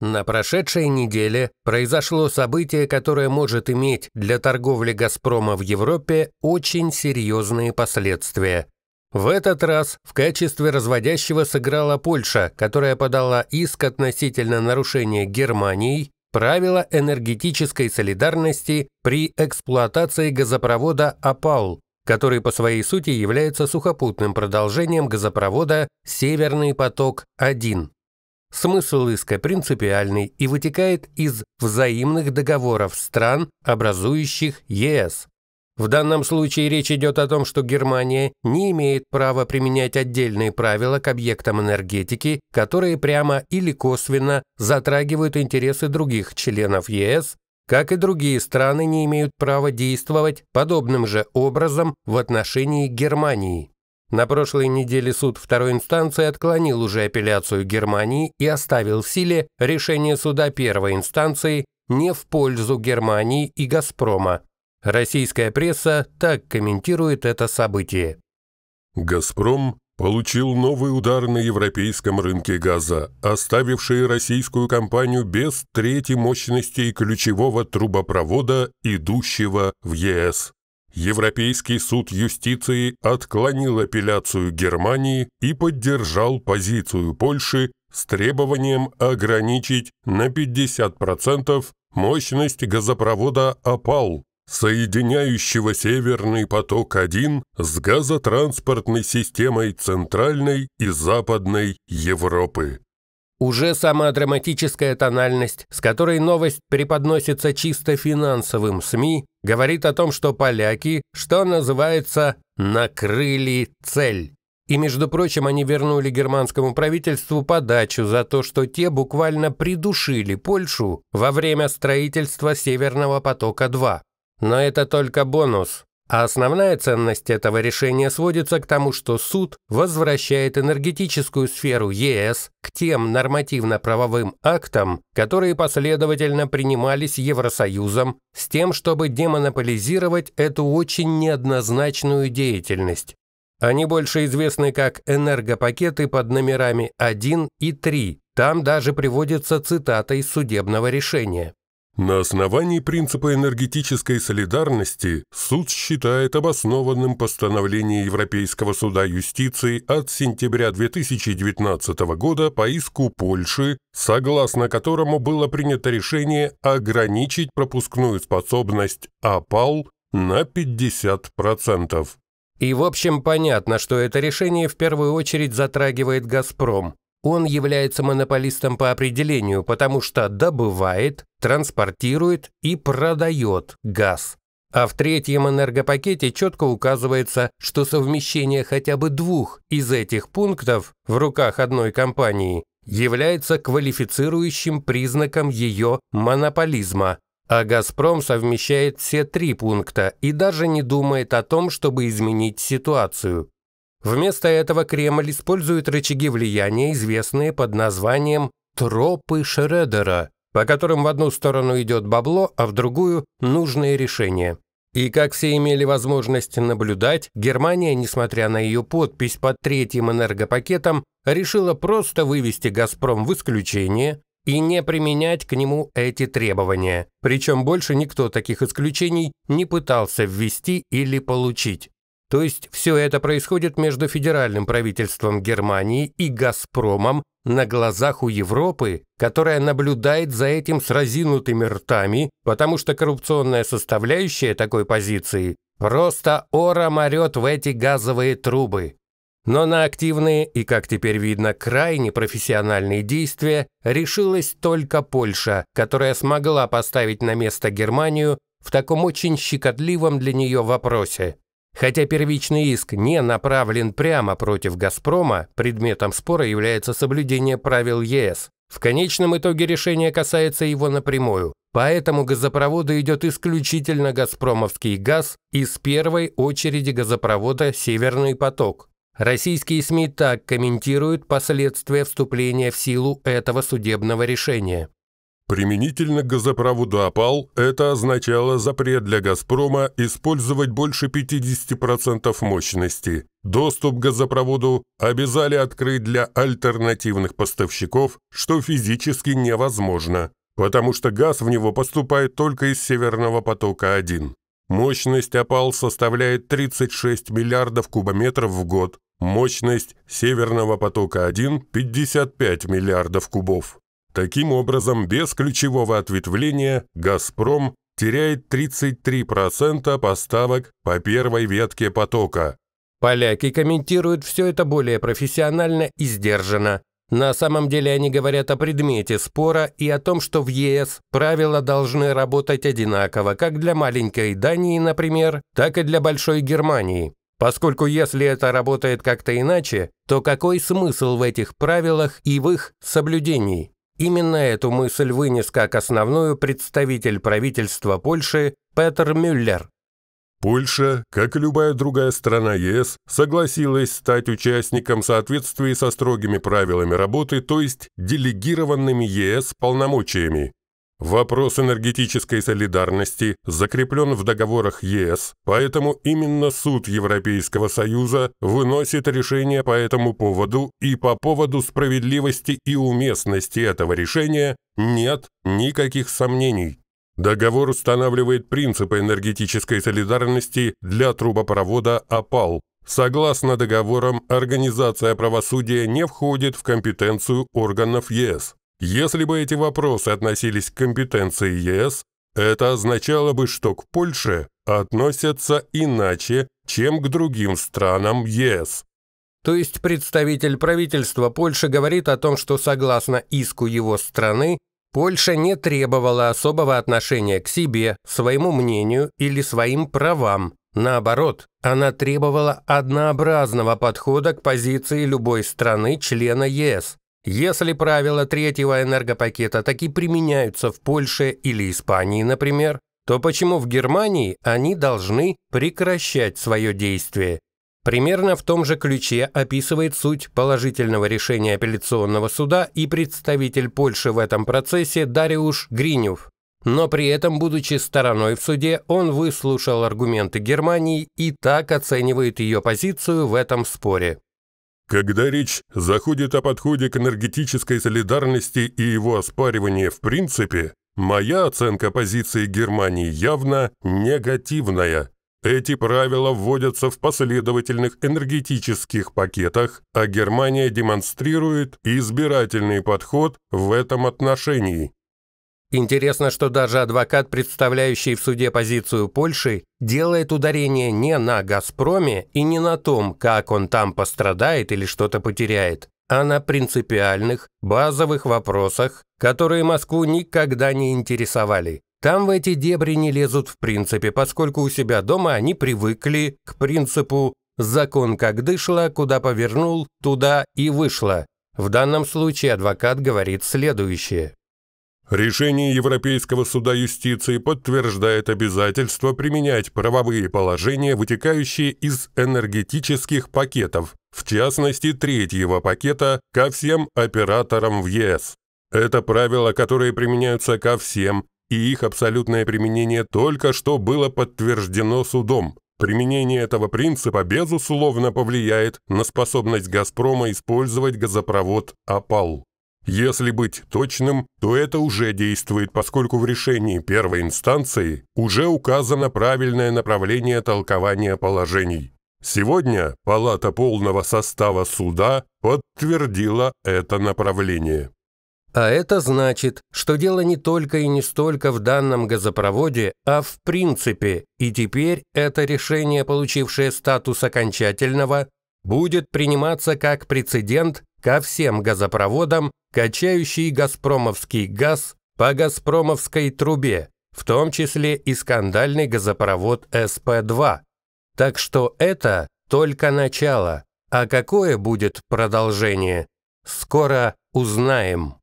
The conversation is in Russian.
На прошедшей неделе произошло событие, которое может иметь для торговли «Газпрома» в Европе очень серьезные последствия. В этот раз в качестве разводящего сыграла Польша, которая подала иск относительно нарушения Германией правила энергетической солидарности при эксплуатации газопровода «Апал», который по своей сути является сухопутным продолжением газопровода «Северный поток-1». Смысл иска принципиальный и вытекает из взаимных договоров стран, образующих ЕС. В данном случае речь идет о том, что Германия не имеет права применять отдельные правила к объектам энергетики, которые прямо или косвенно затрагивают интересы других членов ЕС, как и другие страны не имеют права действовать подобным же образом в отношении Германии. На прошлой неделе суд второй инстанции отклонил уже апелляцию Германии и оставил в силе решение суда первой инстанции не в пользу Германии и «Газпрома». Российская пресса так комментирует это событие. «Газпром получил новый удар на европейском рынке газа, оставивший российскую компанию без трети мощности ключевого трубопровода, идущего в ЕС. Европейский суд юстиции отклонил апелляцию Германии и поддержал позицию Польши с требованием ограничить на 50% мощность газопровода «Опал», соединяющего Северный поток-1 с газотранспортной системой Центральной и Западной Европы. Уже сама драматическая тональность, с которой новость преподносится чисто финансовым СМИ, говорит о том, что поляки, что называется, накрыли цель. И, между прочим, они вернули германскому правительству подачу за то, что те буквально придушили Польшу во время строительства Северного потока-2. Но это только бонус. А основная ценность этого решения сводится к тому, что суд возвращает энергетическую сферу ЕС к тем нормативно-правовым актам, которые последовательно принимались Евросоюзом с тем, чтобы демонополизировать эту очень неоднозначную деятельность. Они больше известны как энергопакеты под номерами 1 и 3. Там даже приводится цитата из судебного решения. На основании принципа энергетической солидарности суд считает обоснованным постановление Европейского суда юстиции от сентября 2019 года по иску Польши, согласно которому было принято решение ограничить пропускную способность АПАЛ на 50%. И в общем понятно, что это решение в первую очередь затрагивает «Газпром», он является монополистом по определению, потому что добывает, транспортирует и продает газ. А в третьем энергопакете четко указывается, что совмещение хотя бы двух из этих пунктов в руках одной компании является квалифицирующим признаком ее монополизма. А «Газпром» совмещает все три пункта и даже не думает о том, чтобы изменить ситуацию. Вместо этого Кремль использует рычаги влияния, известные под названием «тропы Шредера», по которым в одну сторону идет бабло, а в другую – нужные решения. И как все имели возможность наблюдать, Германия, несмотря на ее подпись под третьим энергопакетом, решила просто вывести «Газпром» в исключение и не применять к нему эти требования. Причем больше никто таких исключений не пытался ввести или получить. То есть все это происходит между федеральным правительством Германии и «Газпромом» на глазах у Европы, которая наблюдает за этим с разинутыми ртами, потому что коррупционная составляющая такой позиции просто ором орет в эти газовые трубы. Но на активные и, как теперь видно, крайне профессиональные действия решилась только Польша, которая смогла поставить на место Германию в таком очень щекотливом для нее вопросе. Хотя первичный иск не направлен прямо против «Газпрома», предметом спора является соблюдение правил ЕС. В конечном итоге решение касается его напрямую, поэтому газопроводу идет исключительно «Газпромовский газ» из первой очереди газопровода «Северный поток». Российские СМИ так комментируют последствия вступления в силу этого судебного решения. Применительно к газопроводу «Опал» это означало запрет для «Газпрома» использовать больше 50% мощности. Доступ к газопроводу обязали открыть для альтернативных поставщиков, что физически невозможно, потому что газ в него поступает только из «Северного потока-1». Мощность «Опал» составляет 36 миллиардов кубометров в год, мощность «Северного потока-1» – 55 миллиардов кубов. Таким образом, без ключевого ответвления «Газпром» теряет 33% поставок по первой ветке потока. Поляки комментируют все это более профессионально и сдержанно. На самом деле они говорят о предмете спора и о том, что в ЕС правила должны работать одинаково, как для маленькой Дании, например, так и для большой Германии. Поскольку если это работает как-то иначе, то какой смысл в этих правилах и в их соблюдении? Именно эту мысль вынес как основную представитель правительства Польши Петер Мюллер. Польша, как и любая другая страна ЕС, согласилась стать участником в соответствии со строгими правилами работы, то есть делегированными ЕС полномочиями, Вопрос энергетической солидарности закреплен в договорах ЕС, поэтому именно суд Европейского Союза выносит решение по этому поводу, и по поводу справедливости и уместности этого решения нет никаких сомнений. Договор устанавливает принципы энергетической солидарности для трубопровода «Опал». Согласно договорам, организация правосудия не входит в компетенцию органов ЕС. Если бы эти вопросы относились к компетенции ЕС, это означало бы, что к Польше относятся иначе, чем к другим странам ЕС. То есть представитель правительства Польши говорит о том, что согласно иску его страны, Польша не требовала особого отношения к себе, своему мнению или своим правам. Наоборот, она требовала однообразного подхода к позиции любой страны-члена ЕС. Если правила третьего энергопакета таки применяются в Польше или Испании, например, то почему в Германии они должны прекращать свое действие? Примерно в том же ключе описывает суть положительного решения апелляционного суда и представитель Польши в этом процессе Дариуш Гринюв. Но при этом, будучи стороной в суде, он выслушал аргументы Германии и так оценивает ее позицию в этом споре. Когда речь заходит о подходе к энергетической солидарности и его оспаривании в принципе, моя оценка позиции Германии явно негативная. Эти правила вводятся в последовательных энергетических пакетах, а Германия демонстрирует избирательный подход в этом отношении. Интересно, что даже адвокат, представляющий в суде позицию Польши, делает ударение не на «Газпроме» и не на том, как он там пострадает или что-то потеряет, а на принципиальных, базовых вопросах, которые Москву никогда не интересовали. Там в эти дебри не лезут в принципе, поскольку у себя дома они привыкли к принципу «закон как дышло, куда повернул, туда и вышло». В данном случае адвокат говорит следующее. Решение Европейского суда юстиции подтверждает обязательство применять правовые положения, вытекающие из энергетических пакетов, в частности третьего пакета, ко всем операторам в ЕС. Это правила, которые применяются ко всем, и их абсолютное применение только что было подтверждено судом. Применение этого принципа безусловно повлияет на способность Газпрома использовать газопровод Апал. Если быть точным, то это уже действует, поскольку в решении первой инстанции уже указано правильное направление толкования положений. Сегодня Палата полного состава суда подтвердила это направление. А это значит, что дело не только и не столько в данном газопроводе, а в принципе, и теперь это решение, получившее статус окончательного, будет приниматься как прецедент ко всем газопроводам, качающий газпромовский газ по газпромовской трубе, в том числе и скандальный газопровод СП-2. Так что это только начало, а какое будет продолжение, скоро узнаем.